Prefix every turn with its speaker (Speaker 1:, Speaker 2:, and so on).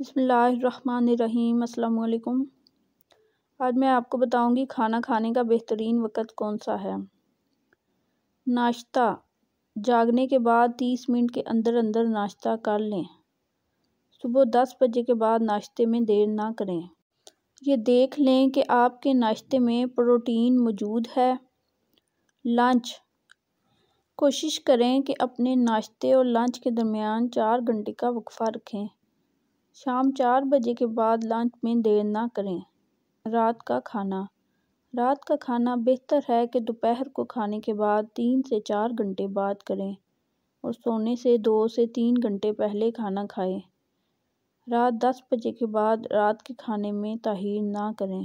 Speaker 1: बसमीम् अल्लाम आज मैं आपको बताऊंगी खाना खाने का बेहतरीन वक्त कौन सा है नाश्ता जागने के बाद तीस मिनट के अंदर अंदर नाश्ता कर लें सुबह दस बजे के बाद नाश्ते में देर ना करें ये देख लें कि आपके नाश्ते में प्रोटीन मौजूद है लंच कोशिश करें कि अपने नाश्ते और लंच के दरमियान चार घंटे का वक्फा रखें शाम चार बजे के बाद लंच में देर ना करें रात का खाना रात का खाना बेहतर है कि दोपहर को खाने के बाद तीन से चार घंटे बाद करें और सोने से दो से तीन घंटे पहले खाना खाएं रात दस बजे के बाद रात के खाने में ताहीर ना करें